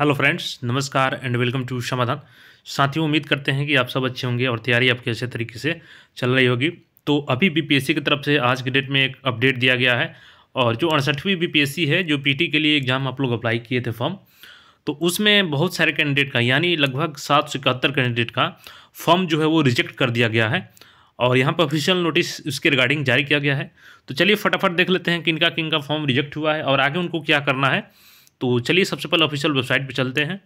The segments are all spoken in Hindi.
हेलो फ्रेंड्स नमस्कार एंड वेलकम टू समाधान साथियों उम्मीद करते हैं कि आप सब अच्छे होंगे और तैयारी आपके अच्छे तरीके से चल रही होगी तो अभी बीपीएससी की तरफ से आज के डेट में एक अपडेट दिया गया है और जो अड़सठवीं बीपीएससी है जो पीटी के लिए एग्ज़ाम आप लोग अप्लाई किए थे फॉर्म तो उसमें बहुत सारे कैंडिडेट का यानी लगभग सात सौ इकहत्तर कैंडिडेट का फॉर्म जो है वो रिजेक्ट कर दिया गया है और यहाँ पर ऑफिशियल नोटिस उसके रिगार्डिंग जारी किया गया है तो चलिए फटाफट देख लेते हैं किनका किनका फॉर्म रिजेक्ट हुआ है और आगे उनको क्या करना है तो चलिए सबसे पहले ऑफिशियल वेबसाइट पर चलते हैं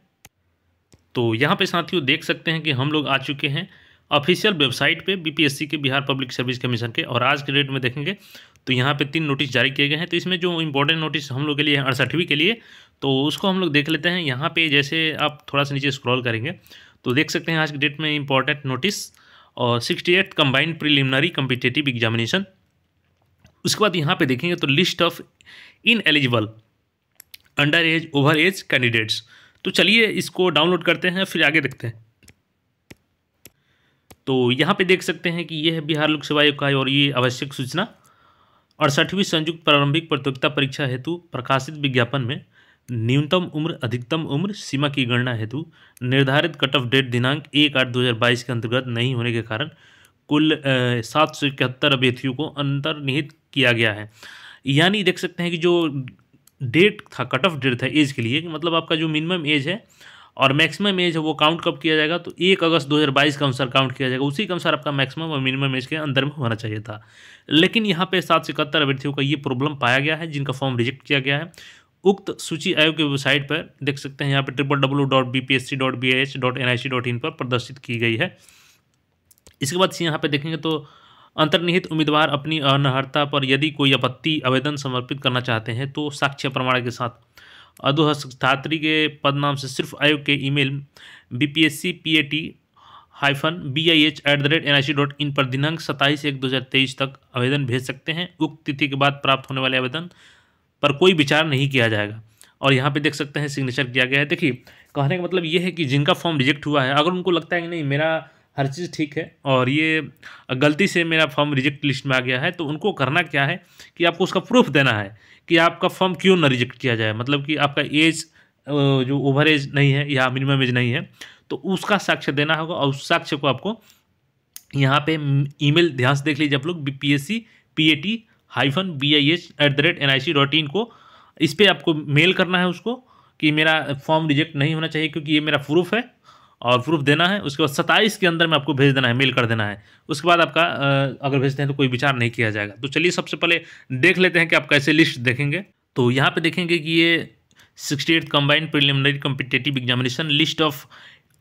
तो यहाँ पे साथियों देख सकते हैं कि हम लोग आ चुके हैं ऑफिशियल वेबसाइट पे बीपीएससी के बिहार पब्लिक सर्विस कमीशन के और आज के डेट में देखेंगे तो यहाँ पे तीन नोटिस जारी किए गए हैं तो इसमें जो इंपॉर्टेंट नोटिस हम लोग के लिए अड़सठवीं के लिए तो उसको हम लोग देख लेते हैं यहाँ पे जैसे आप थोड़ा सा नीचे स्क्रॉल करेंगे तो देख सकते हैं आज के डेट में इंपॉर्टेंट नोटिस और sixty eight combined preliminary competitive examination उसके बाद यहाँ पे देखेंगे तो list of ineligible under age over age candidates तो चलिए इसको डाउनलोड करते हैं फिर आगे देखते हैं तो यहाँ पे देख सकते हैं कि यह है बिहार लोक सेवा आयोग का और ये आवश्यक सूचना अड़सठवीं संयुक्त प्रारंभिक प्रतियोगिता परीक्षा हेतु प्रकाशित विज्ञापन में न्यूनतम उम्र अधिकतम उम्र सीमा की गणना हेतु निर्धारित कट ऑफ डेट दिनांक एक आठ दो हज़ार बाईस के अंतर्गत नहीं होने के कारण कुल सात सौ इकहत्तर अभ्यर्थियों को अंतर्निहित किया गया है यानी देख सकते हैं कि जो डेट था कट ऑफ डेट था एज के लिए मतलब आपका जो मिनिमम एज है और मैक्सिमम एज है वो काउंट कब किया जाएगा तो एक अगस्त 2022 का अनुसार काउंट किया जाएगा उसी के अनुसार आपका मैक्सिमम और मिनिमम एज के अंदर में होना चाहिए था लेकिन यहाँ पे सात से इकहत्तर अभ्यर्थियों का ये प्रॉब्लम पाया गया है जिनका फॉर्म रिजेक्ट किया गया है उक्त सूची आयोग की वेबसाइट पर देख सकते हैं यहाँ पर triple W dot B P S C dot B H dot N I C dot in पर प्रदर्शित की गई है इसके बाद यहाँ पर देखेंगे तो अंतर्निहित उम्मीदवार अपनी अनहर्ता पर यदि कोई आपत्ति आवेदन समर्पित करना चाहते हैं तो साक्ष्य प्रमाण के साथ अधोहस्तात्री के पद नाम से सिर्फ आयोग के email B P S C P A T hyphen B I H at the rate N I C dot in पर दिनांक सत्ताईस एक दो हज़ार तेईस तक आवेदन भेज सकते हैं उक्त तिथि के बाद प्राप्त होने वाले आवेदन पर कोई विचार नहीं किया जाएगा और यहाँ पे देख सकते हैं सिग्नेचर किया गया है देखिए कहने का मतलब ये है कि जिनका फॉर्म रिजेक्ट हुआ है अगर उनको लगता है कि नहीं मेरा हर चीज़ ठीक है और ये गलती से मेरा फॉर्म रिजेक्ट लिस्ट में आ गया है तो उनको करना क्या है कि आपको उसका प्रूफ देना है कि आपका फॉर्म क्यों ना रिजेक्ट किया जाए मतलब कि आपका एज जो ओवर एज नहीं है या मिनिमम एज नहीं है तो उसका साक्ष्य देना होगा और उस साक्ष्य को आपको यहाँ पे ईमेल ध्यान से देख लीजिए आप लोग B P S C P A T hyphen B I H at the rate N I C dot in को इस पर आपको मेल करना है उसको कि मेरा फॉर्म रिजेक्ट नहीं होना चाहिए क्योंकि ये मेरा प्रूफ है और प्रूफ देना है उसके बाद सत्ताईस के अंदर में आपको भेज देना है मेल कर देना है उसके बाद आपका अगर भेजते हैं तो कोई विचार नहीं किया जाएगा तो चलिए सबसे पहले देख लेते हैं कि आप कैसे लिस्ट देखेंगे तो यहाँ पे देखेंगे कि ये sixty eight combined preliminary competitive examination list of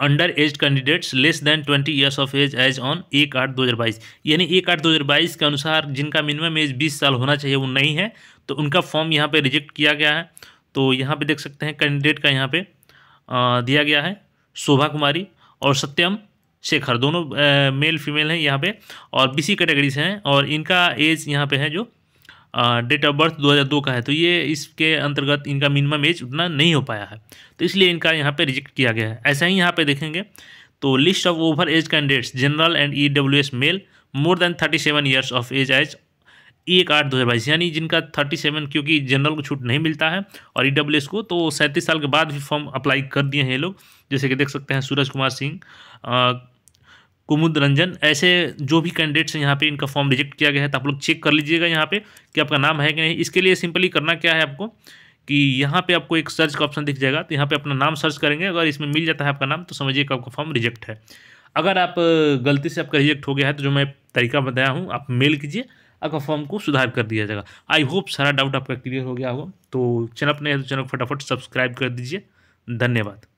under age candidates less than twenty years of age age on एक आठ दो हज़ार बाईस यानी एक आठ दो हज़ार बाईस के अनुसार जिनका मिनिमम एज बीस साल होना चाहिए वो नहीं है तो उनका फॉर्म यहाँ पर रिजेक्ट किया गया है तो यहाँ पर देख सकते हैं कैंडिडेट का यहाँ पर दिया गया है शोभा कुमारी और सत्यम शेखर दोनों मेल फीमेल हैं यहाँ पे और बीसी कैटेगरी से हैं और इनका एज यहाँ पे है जो डेट ऑफ बर्थ 2002 का है तो ये इसके अंतर्गत इनका मिनिमम एज उतना नहीं हो पाया है तो इसलिए इनका यहाँ पे रिजेक्ट किया गया है ऐसा ही यहाँ पे देखेंगे तो list of over age candidates general and E W S male more than thirty seven years of age age एक आठ दो हज़ार बाईस यानी जिनका थर्टी सेवन क्योंकि जनरल को छूट नहीं मिलता है और ई डब्ल्यू एस को तो सैंतीस साल के बाद भी फॉर्म अप्लाई कर दिए हैं ये लोग जैसे कि देख सकते हैं सूरज कुमार सिंह कुमुद रंजन ऐसे जो भी कैंडिडेट्स हैं यहाँ पे इनका फॉर्म रिजेक्ट किया गया है तो आप लोग चेक कर लीजिएगा यहाँ पे कि आपका नाम है कि नहीं इसके लिए सिंपली करना क्या है आपको कि यहाँ पे आपको एक सर्च का ऑप्शन दिख जाएगा तो यहाँ पे अपना नाम सर्च करेंगे अगर इसमें मिल जाता है आपका नाम तो समझिए कि आपका फॉर्म रिजेक्ट है अगर आप गलती से आपका रिजेक्ट हो गया है तो जो मैं तरीका बताया हूँ आप मेल कीजिए आपका फॉर्म को सुधार कर दिया जाएगा आई होप सारा डाउट आपका क्लियर हो गया होगा तो चैनल अपने तो चैनल फटाफट सब्सक्राइब कर दीजिए धन्यवाद